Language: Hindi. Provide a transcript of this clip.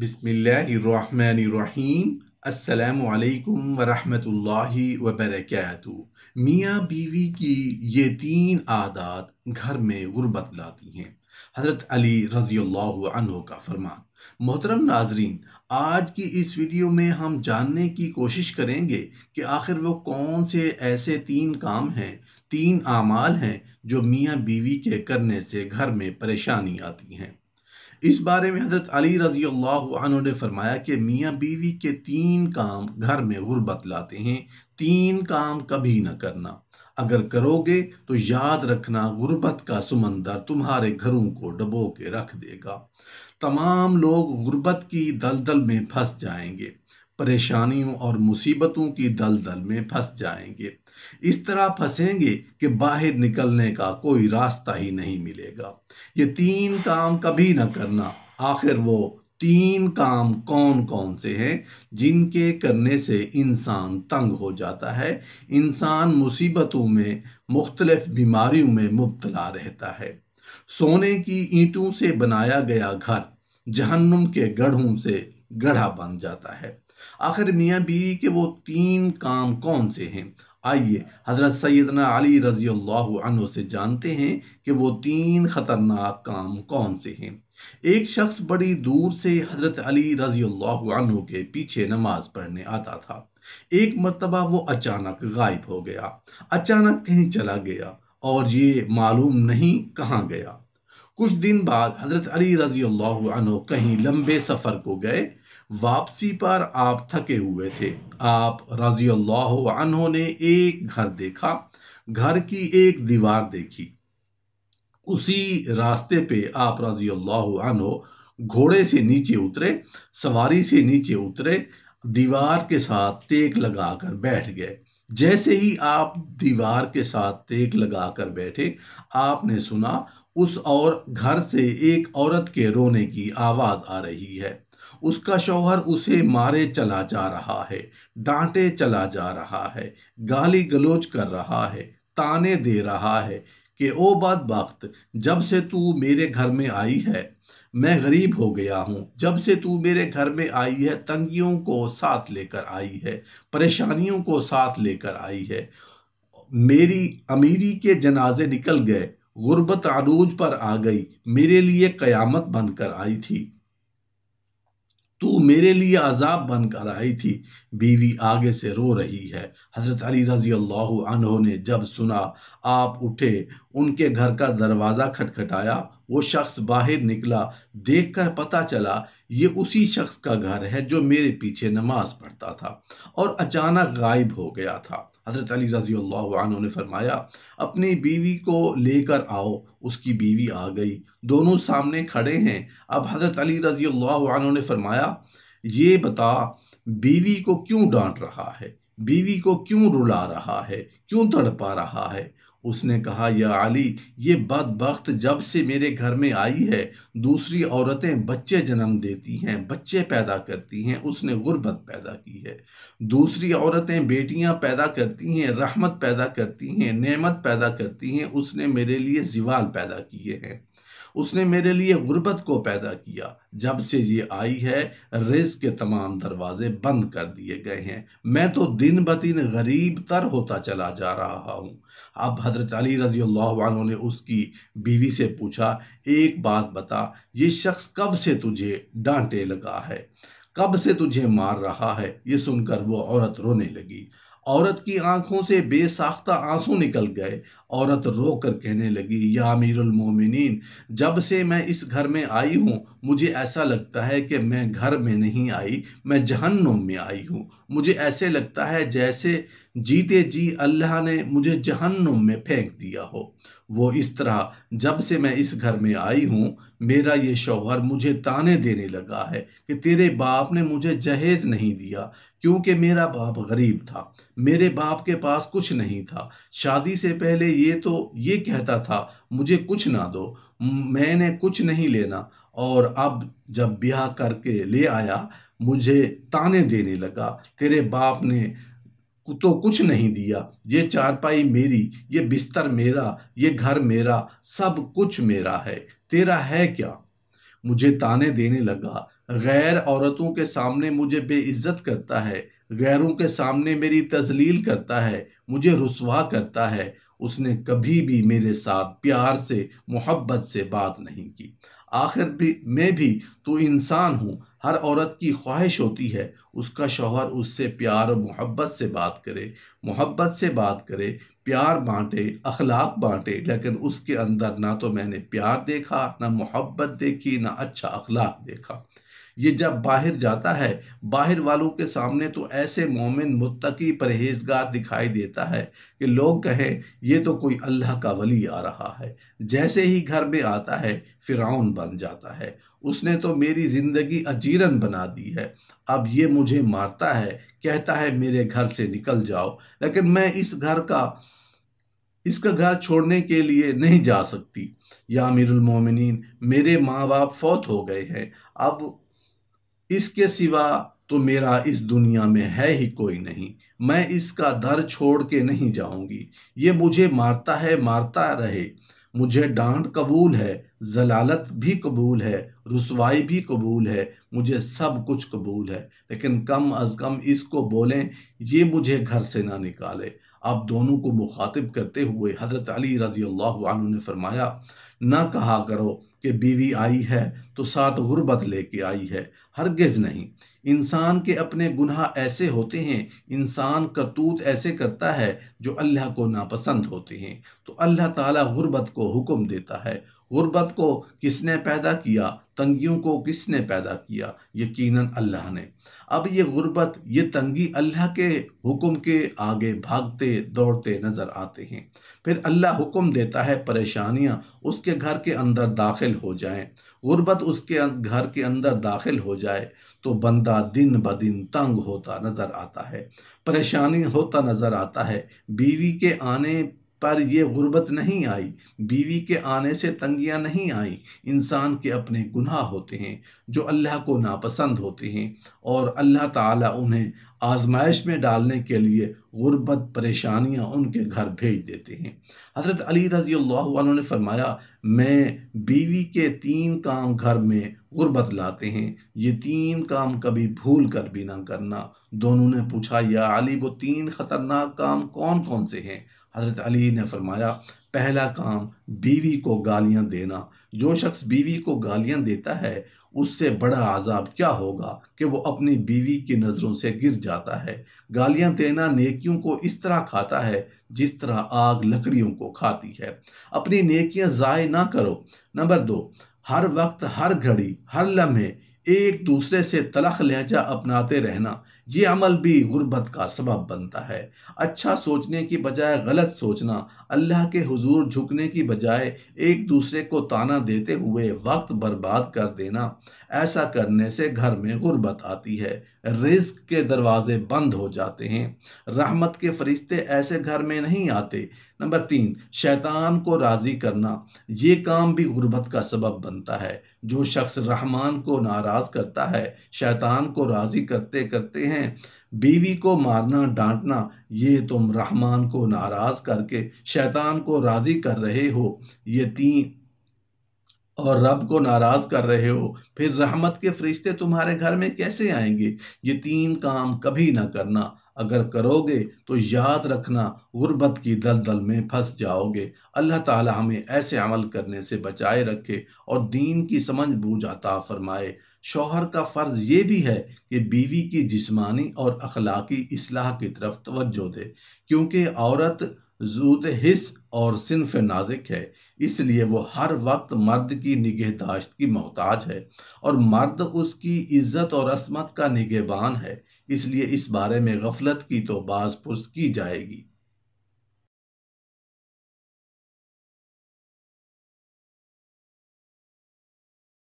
बिसमीम् अल्लाम वरहमतुल्लाहि वबरकू मियाँ बीवी की ये तीन आदत घर में गुर्बत लाती हैं हज़रत अली रज़ी का फरमान मोहतरम नाजरीन आज की इस वीडियो में हम जानने की कोशिश करेंगे कि आखिर वो कौन से ऐसे तीन काम हैं तीन आमाल हैं जो मियाँ बीवी के करने से घर में परेशानी आती हैं इस बारे में हज़रत अली रजी अल्लाह ने फरमाया कि मियाँ बीवी के तीन काम घर में गुर्बत लाते हैं तीन काम कभी न करना अगर करोगे तो याद रखना गुर्बत का समंदर तुम्हारे घरों को डबो के रख देगा तमाम लोग गुर्बत की दलदल में फंस जाएंगे परेशानियों और मुसीबतों की दलदल में फंस जाएंगे इस तरह फंसेंगे कि बाहर निकलने का कोई रास्ता ही नहीं मिलेगा ये तीन काम कभी ना करना आखिर वो तीन काम कौन कौन से हैं जिनके करने से इंसान तंग हो जाता है इंसान मुसीबतों में मुख्तलफ बीमारियों में मुबतला रहता है सोने की ईंटों से बनाया गया घर जहन्नुम के गढ़ों से गढ़ा बन जाता है आखिर मियाँ बीवी के वो तीन काम कौन से हैं आइए हज़रत सैदना अली रज़ी अल्लाह से जानते हैं कि वो तीन ख़तरनाक काम कौन से हैं एक शख्स बड़ी दूर से हज़रत अली रज़ी अल्लाह के पीछे नमाज पढ़ने आता था एक मरतबा वो अचानक गायब हो गया अचानक कहीं चला गया और ये मालूम नहीं कहाँ गया कुछ दिन बाद हज़रत अली रज़ी अल्लाह कहीं लंबे सफ़र को गए वापसी पर आप थके हुए थे आप रजी अल्लाह ने एक घर देखा घर की एक दीवार देखी उसी रास्ते पे आप रजी अल्लाह घोड़े से नीचे उतरे सवारी से नीचे उतरे दीवार के साथ टेक लगाकर बैठ गए जैसे ही आप दीवार के साथ टेक लगाकर बैठे आपने सुना उस और घर से एक औरत के रोने की आवाज़ आ रही है उसका शौहर उसे मारे चला जा रहा है डांटे चला जा रहा है गाली गलोच कर रहा है ताने दे रहा है कि ओ बात वक्त जब से तू मेरे घर में आई है मैं गरीब हो गया हूँ जब से तू मेरे घर में आई है तंगियों को साथ लेकर आई है परेशानियों को साथ लेकर आई है मेरी अमीरी के जनाजे निकल गए गुर्बत आरूज पर आ गई मेरे लिए कयामत बनकर आई थी तू मेरे लिए अजाब बनकर आई थी बीवी आगे से रो रही है हजरत अली रजी अल्लाह ने जब सुना आप उठे उनके घर का दरवाज़ा खटखटाया वो शख्स बाहर निकला देखकर पता चला ये उसी शख्स का घर है जो मेरे पीछे नमाज पढ़ता था और अचानक गायब हो गया था हज़रत अली रजी अल्लाह ने फरमाया अपनी बीवी को लेकर आओ उसकी बीवी आ गई दोनों सामने खड़े हैं अब हज़रत अली रजी अल्लाह ने फरमाया ये बता बीवी को क्यों डांट रहा है बीवी को क्यों रुला रहा है क्यों तड़पा रहा है उसने कहा या अली ये बद जब से मेरे घर में आई है दूसरी औरतें बच्चे जन्म देती हैं बच्चे पैदा करती हैं उसने गुर्बत पैदा की है दूसरी औरतें बेटियां पैदा करती हैं रहमत पैदा करती हैं नेमत पैदा करती हैं उसने मेरे लिए जिवाल पैदा किए हैं उसने मेरे लिए गुर्बत को पैदा किया जब से ये आई है रिज के तमाम दरवाजे बंद कर दिए गए हैं मैं तो दिन ब दिन गरीब तर होता चला जा रहा हूँ अब हजरत अली रजी अल्लाह ने उसकी बीवी से पूछा एक बात बता ये शख्स कब से तुझे डांटे लगा है कब से तुझे मार रहा है ये सुनकर वो औरत रोने लगी औरत की आंखों से बेसाख्ता आंसू निकल गए औरत रो कर कहने लगी या अमीरमिन जब से मैं इस घर में आई हूँ मुझे ऐसा लगता है कि मैं घर में नहीं आई मैं जहन्नुम में आई हूँ मुझे ऐसे लगता है जैसे जीते जी अल्लाह ने मुझे जहन्नुम में फेंक दिया हो वो इस तरह जब से मैं इस घर में आई हूँ मेरा ये शौहर मुझे ताने देने लगा है कि तेरे बाप ने मुझे जहेज नहीं दिया क्योंकि मेरा बाप गरीब था मेरे बाप के पास कुछ नहीं था शादी से पहले ये तो ये कहता था मुझे कुछ ना दो मैंने कुछ नहीं लेना और अब जब ब्याह करके ले आया मुझे ताने देने लगा तेरे बाप ने तो कुछ नहीं दिया ये चारपाई मेरी ये बिस्तर मेरा ये घर मेरा सब कुछ मेरा है तेरा है क्या मुझे ताने देने लगा गैर औरतों के सामने मुझे बेइज्जत करता है गैरों के सामने मेरी तजलील करता है मुझे रसवा करता है उसने कभी भी मेरे साथ प्यार से मोहब्बत से बात नहीं की आखिर भी मैं भी तो इंसान हूँ हर औरत की ख्वाहिश होती है उसका शोहर उससे प्यार और मोहब्बत से बात करे मोहब्बत से बात करे प्यार बांटे अखलाक बांटे लेकिन उसके अंदर ना तो मैंने प्यार देखा ना मोहब्बत देखी ना अच्छा अखलाक देखा ये जब बाहर जाता है बाहर वालों के सामने तो ऐसे मोमिन मुत्तकी परहेजगार दिखाई देता है कि लोग कहें ये तो कोई अल्लाह का वली आ रहा है जैसे ही घर में आता है फिराउन बन जाता है उसने तो मेरी ज़िंदगी अजीरन बना दी है अब ये मुझे मारता है कहता है मेरे घर से निकल जाओ लेकिन मैं इस घर का इसका घर छोड़ने के लिए नहीं जा सकती या मोमिनीन मेरे माँ बाप फौत हो गए हैं अब इसके सिवा तो मेरा इस दुनिया में है ही कोई नहीं मैं इसका दर छोड़ के नहीं जाऊंगी ये मुझे मारता है मारता रहे मुझे डांट कबूल है जलालत भी कबूल है रसवाई भी कबूल है मुझे सब कुछ कबूल है लेकिन कम अज़ कम इसको बोलें ये मुझे घर से ना निकाले आप दोनों को मुखातिब करते हुए हज़रत अली रज़ी अल्लाह ने फरमाया ना कहा करो कि बीवी आई है तो साथ गुर्बत लेके आई है हरगिज़ नहीं इंसान के अपने गुनाह ऐसे होते हैं इंसान करतूत ऐसे करता है जो अल्लाह को नापसंद होते हैं तो अल्लाह ताला गुर्बत को हुक्म देता है गुर्बत को किसने पैदा किया तंगियों को किसने पैदा किया यकीनन अल्लाह ने अब ये गुर्बत ये तंगी अल्लाह के हुक्म के आगे भागते दौड़ते नज़र आते हैं फिर अल्लाह हुक्म देता है परेशानियाँ उसके घर के अंदर दाखिल हो जाएं गुर्बत उसके अं-, घर के अंदर दाखिल हो जाए तो बंदा दिन ब दिन तंग होता नज़र आता है परेशानी होता नज़र आता है बीवी के आने पर यह गुर्बत नहीं आई बीवी के आने से तंगियां नहीं आई इंसान के अपने गुनाह होते हैं जो अल्लाह को नापसंद होते हैं और अल्लाह ताला उन्हें आजमाइश में डालने के लिए गुर्बत परेशानियां उनके घर भेज देते हैं हज़रत अली रजी ने फरमाया मैं बीवी के तीन काम घर में गुर्बत लाते हैं ये तीन काम कभी भूल कर भी ना करना दोनों ने पूछा या अली वो तीन ख़तरनाक काम कौन कौन से हैं हज़रत अली ने फरमाया पहला काम बीवी को गालियां देना जो शख्स बीवी को गालियां देता है उससे बड़ा आज़ाब क्या होगा कि वो अपनी बीवी की नज़रों से गिर जाता है गालियां देना नेकियों को इस तरह खाता है जिस तरह आग लकड़ियों को खाती है अपनी नेकियां ज़ाय ना करो नंबर दो हर वक्त हर घड़ी हर लम्हे एक दूसरे से तलख लहजा अपनाते रहना ये अमल भी गुर्बत का सबब बनता है अच्छा सोचने की बजाय गलत सोचना अल्लाह के हुजूर झुकने की बजाय एक दूसरे को ताना देते हुए वक्त बर्बाद कर देना ऐसा करने से घर में गुर्बत आती है रिस्क के दरवाजे बंद हो जाते हैं रहमत के फरिश्ते ऐसे घर में नहीं आते नंबर तीन शैतान को राज़ी करना ये काम भी गुर्बत का सबब बनता है जो शख्स रहमान को नाराज़ करता है शैतान को राज़ी करते करते हैं बीवी को मारना डांटना ये तुम रहमान को नाराज़ करके शैतान को राज़ी कर रहे हो ये तीन और रब को नाराज कर रहे हो फिर रहमत के फरिश्ते तुम्हारे घर में कैसे आएंगे ये तीन काम कभी ना करना अगर करोगे तो याद रखना गुर्बत की दलदल में फंस जाओगे अल्लाह ताला हमें ऐसे अमल करने से बचाए रखे और दीन की समझ बूझ आता फरमाए शोहर का फ़र्ज़ ये भी है कि बीवी की जिस्मानी और अखलाकी असलाह की तरफ तवज्जो दे क्योंकि औरत जूद हिस्स और सिनफ नाजिक है इसलिए वो हर वक्त मर्द की निगहदाश्त की मोहताज है और मर्द उसकी इज्जत और असमत का निगहबान है इसलिए इस बारे में गफलत की तो बाज पुस्त की जाएगी